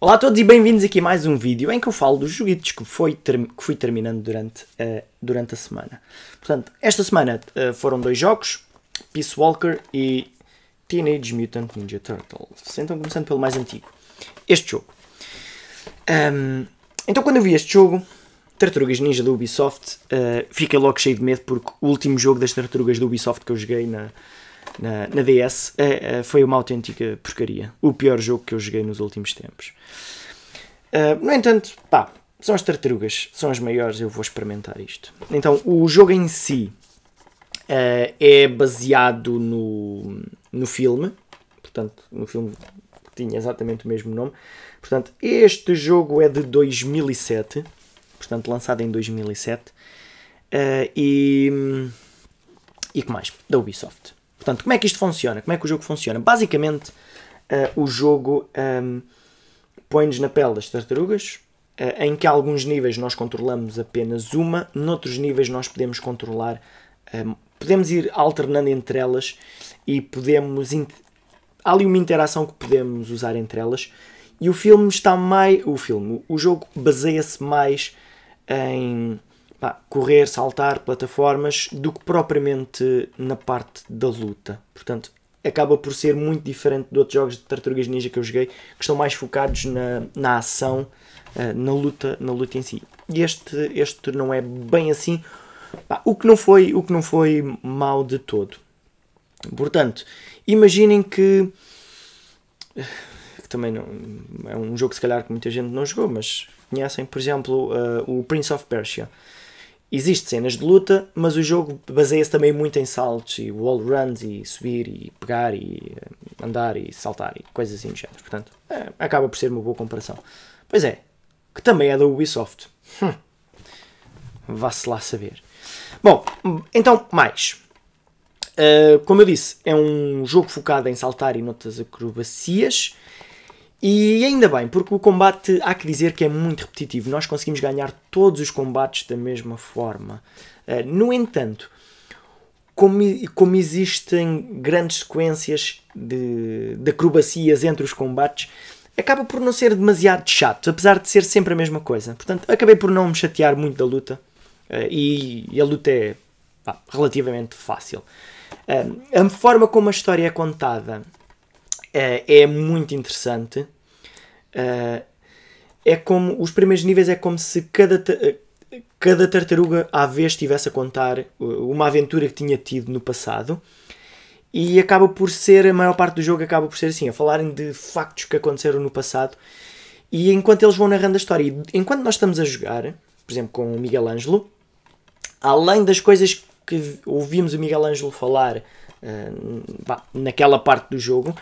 Olá a todos e bem-vindos aqui a mais um vídeo em que eu falo dos joguitos que, foi que fui terminando durante, uh, durante a semana. Portanto, esta semana uh, foram dois jogos, Peace Walker e Teenage Mutant Ninja Turtles. Então, começando pelo mais antigo, este jogo. Um, então, quando eu vi este jogo, Tartarugas Ninja da Ubisoft, uh, fiquei logo cheio de medo porque o último jogo das Tartarugas da Ubisoft que eu joguei na, na, na DS uh, eh, uh, eh, foi uma autêntica porcaria. O pior jogo que eu joguei nos últimos tempos. no entanto, pá, são as tartarugas, são as maiores, eu vou experimentar isto. Então, o jogo em si é baseado no, no filme, portanto, no filme que tinha exatamente o mesmo nome. Portanto, este jogo é de 2007 portanto lançada em 2007. Uh, eh, e, e que mais? Da Ubisoft. Portanto, como é que isto funciona? Como é que o jogo funciona? Basicamente, uh, o jogo um, ehm, põe-nos na pele das tartarugas, uh, em que alguns níveis nós controlamos apenas uma, noutros níveis nós podemos controlar, um, ehm, podemos ir alternando entre elas e podemos. Há ali uma interação que podemos usar entre elas. E o filme está mais. O filme, o jogo baseia-se mais em pá, correr, saltar, plataformas, do que propriamente na parte da luta. Portanto, acaba por ser muito diferente de outros jogos de Tartarugas Ninja que eu joguei, que estão mais focados na, na ação, eh, na luta, na luta em si. E este, este não é bem assim, pá, o que não foi, o que não foi mal de todo. Portanto, imaginem que, eh, que também não, é um jogo se calhar que muita gente não jogou, mas conhecem, por exemplo, uh, o Prince of Persia. Existem cenas de luta, mas o jogo baseia-se também muito em saltos e wall runs e subir e pegar e eh, andar e saltar e coisas assim do género. Portanto, é, acaba por ser uma boa comparação. Pois é, que também é da Ubisoft. Hum. Vá-se lá saber. Bom, então, mais. Uh, como eu disse, é um jogo focado em saltar e notas acrobacias. E ainda bem, porque o combate há que dizer que é muito repetitivo. Nós conseguimos ganhar todos os combates da mesma forma. Uh, no entanto, como, como, existem grandes sequências de, de acrobacias entre os combates, acaba por não ser demasiado chato, apesar de ser sempre a mesma coisa. Portanto, acabei por não me chatear muito da luta. Uh, e, e, a luta é pá, relativamente fácil. Uh, a forma como a história é contada é, é muito interessante. Ah, é como os primeiros níveis é como se cada cada tartaruga à vez estivesse a contar uh, uma aventura que tinha tido no passado. E acaba por ser, a maior parte do jogo acaba por ser assim, a falarem de factos que aconteceram no passado. E enquanto eles vão narrando a história, enquanto nós estamos a jogar, por exemplo, com o Miguel Ângelo, além das coisas que ouvimos o Miguel Ângelo falar uh, naquela parte do jogo,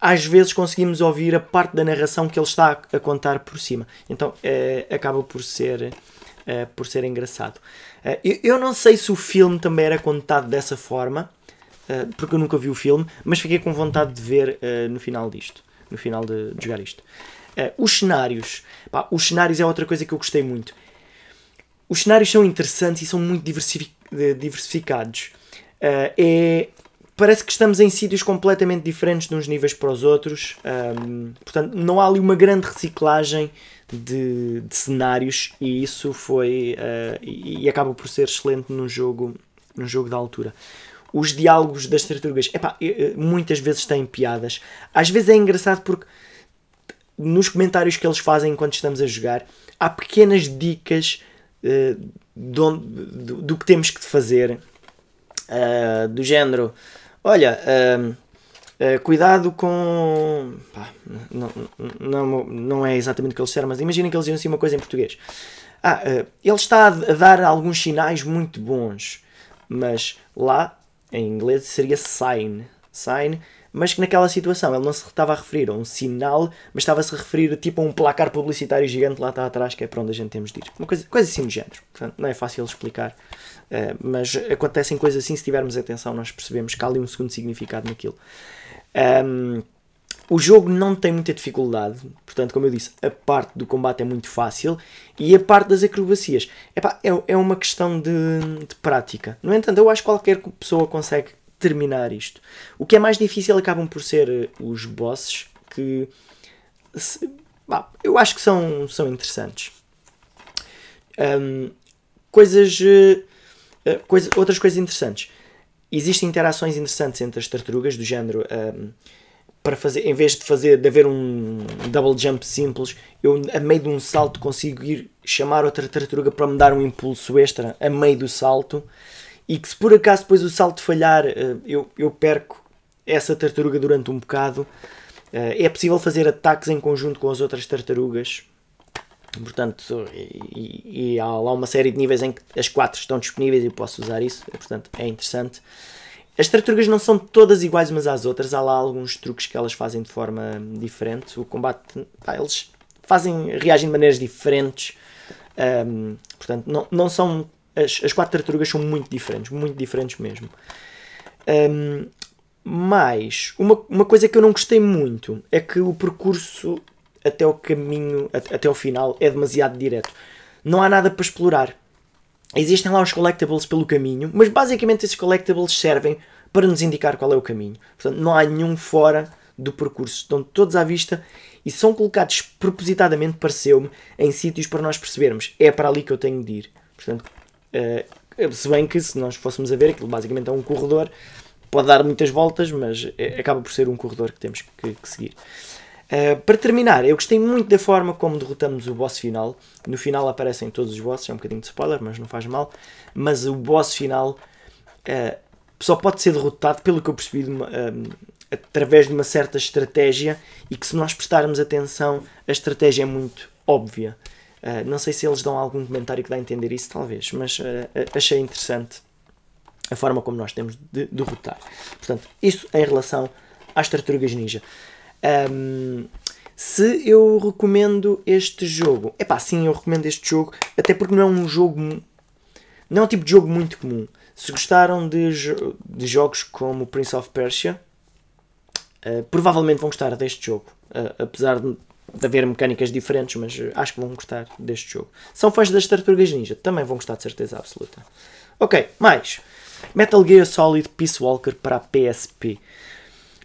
às vezes conseguimos ouvir a parte da narração que ele está a, contar por cima. Então eh, acaba por ser, eh, por ser engraçado. Eh, eu, eu, não sei se o filme também era contado dessa forma, porque eu nunca vi o filme, mas fiquei com vontade de ver no final disto, no final de, de jogar isto. os cenários. Pá, os cenários é outra coisa que eu gostei muito. Os cenários são interessantes e são muito diversificados. é parece que estamos em sítios completamente diferentes de uns níveis para os outros. Um, portanto, não há ali uma grande reciclagem de, de cenários e isso foi uh, e, e, acaba por ser excelente num jogo, num jogo da altura. Os diálogos das tartarugas, epá, muitas vezes têm piadas. Às vezes é engraçado porque nos comentários que eles fazem enquanto estamos a jogar, há pequenas dicas uh, ah, do, do, do que temos que fazer. Uh, do género Olha, uh, cuidado com. Pá, não, não, não é exatamente o que eles disseram, mas imaginem que eles diziam assim uma coisa em português. Ah, uh, ele está a dar alguns sinais muito bons, mas lá em inglês seria sign. Sign mas que naquela situação ele não se estava a referir a um sinal, mas estava-se a referir a, tipo a um placar publicitário gigante lá atrás, que é para onde a gente temos de ir. Uma coisa, coisa assim do género. Portanto, não é fácil explicar, uh, mas acontecem coisas assim, se tivermos atenção, nós percebemos que há ali um segundo significado naquilo. Um, ehm, o jogo não tem muita dificuldade, portanto, como eu disse, a parte do combate é muito fácil e a parte das acrobacias epá, é, é uma questão de, de prática. No entanto, eu acho que qualquer pessoa consegue terminar isto. O que é mais difícil acabam por ser eh, os bosses que se, bah, eu acho que são, são interessantes. Um, coisas, uh, coisa, outras coisas interessantes. Existem interações interessantes entre as tartarugas do género. Um, para fazer, em vez de fazer de haver um double jump simples, eu a meio de um salto consigo ir chamar outra tartaruga para me dar um impulso extra a meio do salto e que se por acaso depois o salto falhar, eh, eu, eu perco essa tartaruga durante um bocado. Eh, é possível fazer ataques em conjunto com as outras tartarugas. Portanto, e, e há lá uma série de níveis em que as quatro estão disponíveis e eu posso usar isso. Portanto, é interessante. As tartarugas não são todas iguais umas às outras, há lá alguns truques que elas fazem de forma diferente. O combate, pá, eles fazem, reagem de maneiras diferentes, um, portanto, não, não são as, as quatro tartarugas são muito diferentes, muito diferentes mesmo. Um, mas uma, uma coisa que eu não gostei muito é que o percurso até o caminho, até, até o final, é demasiado direto. Não há nada para explorar. Existem lá os collectibles pelo caminho, mas basicamente esses collectibles servem para nos indicar qual é o caminho. Portanto, não há nenhum fora do percurso. Estão todos à vista e são colocados propositadamente, pareceu-me, em sítios para nós percebermos. É para ali que eu tenho de ir. Portanto, se eh, bem que, se nós fôssemos a ver, aquilo basicamente é um corredor, pode dar muitas voltas, mas eh, acaba por ser um corredor que temos que, que seguir. Uh, para terminar, eu gostei muito da forma como derrotamos o boss final. No final aparecem todos os bosses, é um bocadinho de spoiler, mas não faz mal. Mas o boss final uh, só pode ser derrotado, pelo que eu percebi, de uma, uh, através de uma certa estratégia e que se nós prestarmos atenção, a estratégia é muito óbvia. Uh, não sei se eles dão algum comentário que dá a entender isso, talvez, mas uh, achei interessante a forma como nós temos de derrotar. Portanto, isso em relação às Tartarugas Ninja. Um, se eu recomendo este jogo, é pá, sim, eu recomendo este jogo, até porque não é um jogo, não é um tipo de jogo muito comum. Se gostaram de, jo de jogos como Prince of Persia, uh, provavelmente vão gostar deste jogo, apesar de de haver mecânicas diferentes, mas eh, acho que vão gostar deste jogo. São fãs das Tartarugas Ninja, também vão gostar de certeza absoluta. Ok, mais. Metal Gear Solid Peace Walker para PSP.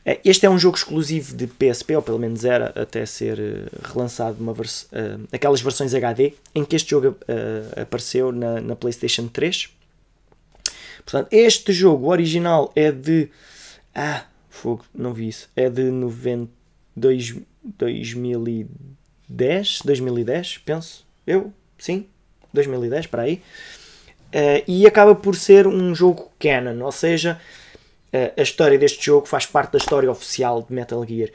Eh, este é um jogo exclusivo de PSP, ou pelo menos era, até ser eh, relançado uma vers uh, aquelas versões HD, em que este jogo uh, apareceu na, na, PlayStation 3. Portanto, este jogo original é de. Ah, fogo, não vi isso. É de 90 dois, 2010, 2010, penso eu, sim, 2010 para aí. Uh, e acaba por ser um jogo canon, ou seja, uh, a história deste jogo faz parte da história oficial de Metal Gear.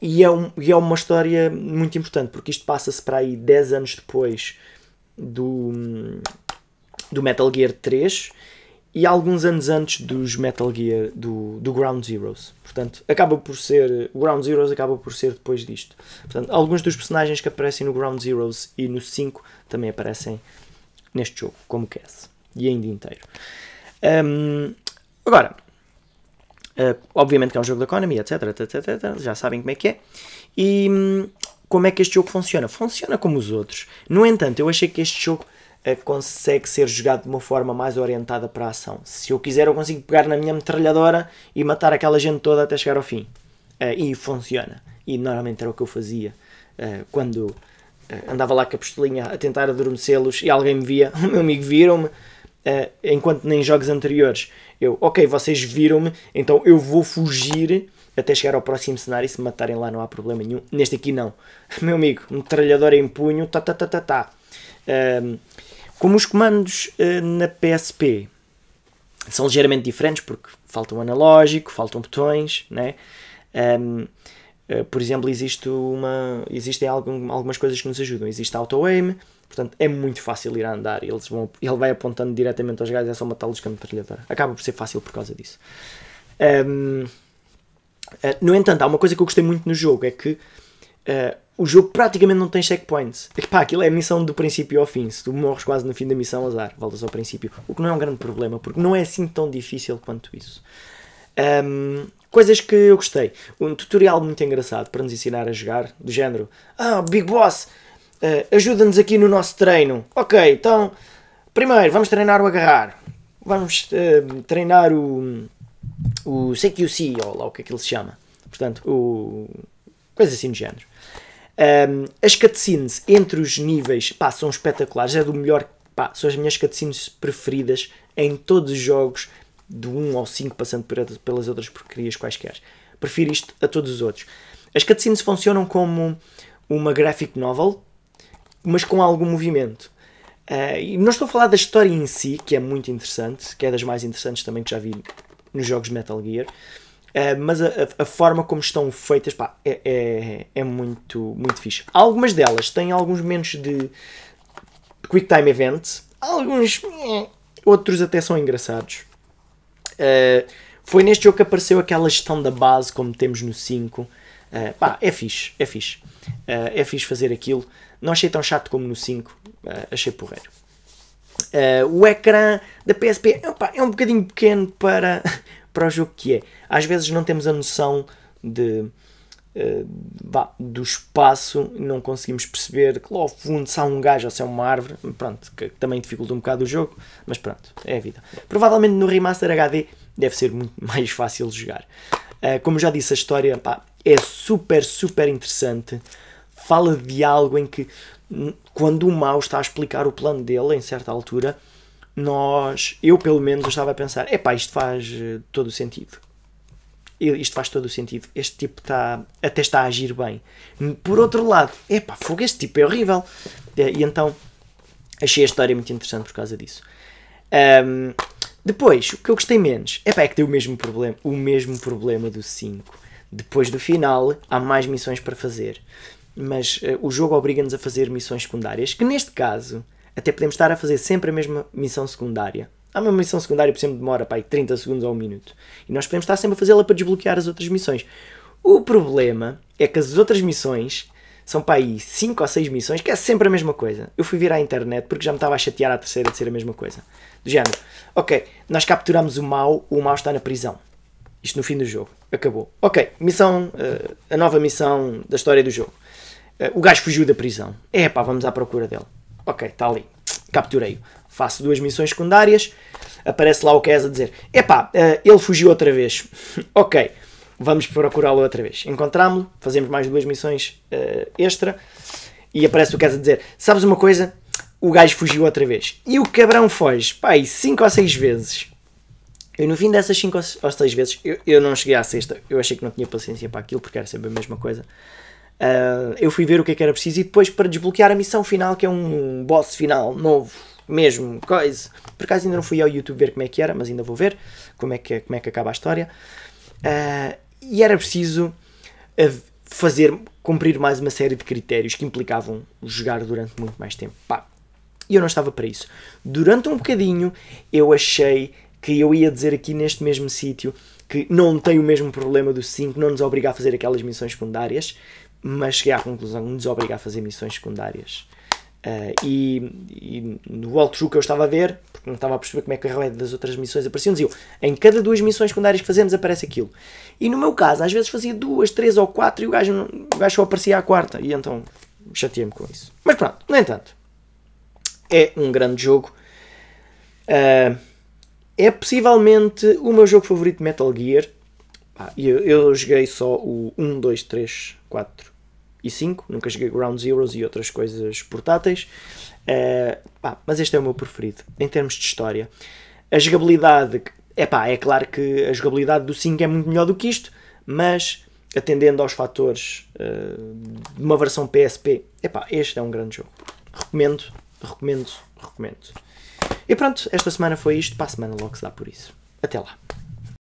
E é, um, e é uma história muito importante, porque isto passa-se para aí 10 anos depois do, do Metal Gear 3 e alguns anos antes dos Metal Gear do, do Ground Zeroes. Portanto, acaba por ser Ground Zeroes acaba por ser depois disto. Portanto, alguns dos personagens que aparecem no Ground Zeroes e no 5 também aparecem neste jogo, como Cass e ainda inteiro. Um, agora, uh, obviamente que é um jogo da Konami, etc, etc, etc, já sabem como é que é. E hum, como é que este jogo funciona? Funciona como os outros. No entanto, eu achei que este jogo eh, consegue ser jogado de uma forma mais orientada para a ação. Se eu quiser, eu consigo pegar na minha metralhadora e matar aquela gente toda até chegar ao fim. Eh, e funciona. E normalmente era o que eu fazia eh, quando andava lá com a pistolinha a tentar adormecê-los e alguém me via, o meu amigo viram-me. enquanto nem jogos anteriores eu, ok, vocês viram-me, então eu vou fugir até chegar ao próximo cenário e se me matarem lá não há problema nenhum. Neste aqui não. Meu amigo, metralhadora em punho, tá, tá, tá, tá, tá. Um, ehm, como os comandos uh, na PSP são ligeiramente diferentes, porque falta um analógico, faltam botões, né? Um, uh, eh, por exemplo, existe uma, existem algum, algumas coisas que nos ajudam. Existe auto-aim, portanto é muito fácil ir a andar. Eles vão, ele vai apontando diretamente aos gajos, é só matá-los com a metralhadora. Acaba por ser fácil por causa disso. Um, uh, eh, no entanto, há uma coisa que eu gostei muito no jogo, é que Uh, o jogo praticamente não tem checkpoints. É pá, aquilo é a missão do princípio ao fim. Se tu morres quase no fim da missão, azar, voltas ao princípio. O que não é um grande problema, porque não é assim tão difícil quanto isso. Um, coisas que eu gostei. Um tutorial muito engraçado para nos ensinar a jogar, do género: Ah, Big Boss, uh, ajuda-nos aqui no nosso treino. Ok, então, primeiro vamos treinar o agarrar. Vamos uh, treinar o, o CQC, ou lá o que é ele se chama. Portanto, o coisas assim de género. Um, as cutscenes entre os níveis pá, são espetaculares, é do melhor, pá, são as minhas cutscenes preferidas em todos os jogos, do 1 ao 5, passando pelas outras porcarias quaisquer. Prefiro isto a todos os outros. As cutscenes funcionam como uma graphic novel, mas com algum movimento. Uh, e não estou a falar da história em si, que é muito interessante, que é das mais interessantes também que já vi nos jogos de Metal Gear eh, mas a, a, forma como estão feitas pá, é, é, é, muito, muito fixe. Algumas delas têm alguns momentos de Quick Time Event, alguns. Eh, outros até são engraçados. Uh, foi neste jogo que apareceu aquela gestão da base, como temos no 5. Uh, pá, é fixe, é fixe. Uh, é fixe fazer aquilo. Não achei tão chato como no 5, uh, achei porreiro. o ecrã da PSP opa, é um bocadinho pequeno para para o jogo que é. Às vezes não temos a noção de, Uh, eh, bah, do espaço, não conseguimos perceber que lá ao fundo se há um gajo ou se é uma árvore, pronto, que também dificulta um bocado o jogo, mas pronto, é a vida. Provavelmente no Remaster HD deve ser muito mais fácil jogar. Uh, como já disse, a história pá, é super, super interessante. Fala de algo em que, quando o mau está a explicar o plano dele, em certa altura, nós, eu pelo menos, eu estava a pensar: é pá, isto faz eh, todo o sentido. Isto faz todo o sentido. Este tipo está, até está a agir bem. Por outro lado, é pá, fogo, este tipo é horrível. E então achei a história muito interessante por causa disso. Um, depois, o que eu gostei menos pá, é que tem o mesmo problema, o mesmo problema do 5. Depois do final, há mais missões para fazer. Mas uh, o jogo obriga-nos a fazer missões secundárias, que neste caso até podemos estar a fazer sempre a mesma missão secundária. Há uma missão secundária que sempre demora pá, 30 segundos ou um minuto. E nós podemos estar sempre a fazê-la para desbloquear as outras missões. O problema é que as outras missões são para aí 5 ou 6 missões que é sempre a mesma coisa. Eu fui vir à internet porque já me estava a chatear a terceira de ser a mesma coisa. Do género, ok, nós capturamos o mal o mal está na prisão. Isto no fim do jogo. Acabou. Ok, missão, uh, a nova missão da história do jogo. Uh, o gajo fugiu da prisão. É pá, vamos à procura dele. Ok, está ali. Capturei-o. Faço duas missões secundárias. Aparece lá o Kes a dizer: Epá, uh, ele fugiu outra vez. ok, vamos procurá-lo outra vez. encontrámo lo fazemos mais duas missões uh, extra. E aparece o Kes a dizer: Sabes uma coisa? O gajo fugiu outra vez. E o cabrão foge, pai, cinco ou seis vezes. Eu no fim dessas cinco ou seis vezes, eu, eu não cheguei à sexta, eu achei que não tinha paciência para aquilo, porque era sempre a mesma coisa. Uh, eu fui ver o que é que era preciso e depois para desbloquear a missão final, que é um boss final novo, mesmo, coisa. Por acaso ainda não fui ao YouTube ver como é que era, mas ainda vou ver como é que, como é que acaba a história. Uh, e era preciso ah, fazer, cumprir mais uma série de critérios que implicavam jogar durante muito mais tempo. Pá, e eu não estava para isso. Durante um bocadinho eu achei que eu ia dizer aqui neste mesmo sítio que não tem o mesmo problema do 5, não nos obriga a fazer aquelas missões secundárias, mas cheguei à conclusão que me desobriga a fazer missões secundárias. Uh, e, e, no walkthrough que eu estava a ver, porque não estava a perceber como é que a realidade das outras missões apareciam, diziam em cada duas missões secundárias que fazemos aparece aquilo. E no meu caso, às vezes fazia duas, três ou quatro e o gajo, o gajo só aparecia à quarta. E então chateei-me com isso. Mas pronto, no entanto, é um grande jogo. Uh, é possivelmente o meu jogo favorito de Metal Gear. Ah, eu, eu joguei só o 1, 2, 3, 4, e 5, nunca joguei Ground Zeroes e outras coisas portáteis, uh, pá, mas este é o meu preferido em termos de história. A jogabilidade, é pá, é claro que a jogabilidade do 5 é muito melhor do que isto, mas atendendo aos fatores uh, de uma versão PSP, é pá, este é um grande jogo. Recomendo, recomendo, recomendo. E pronto, esta semana foi isto, para a semana logo se dá por isso. Até lá.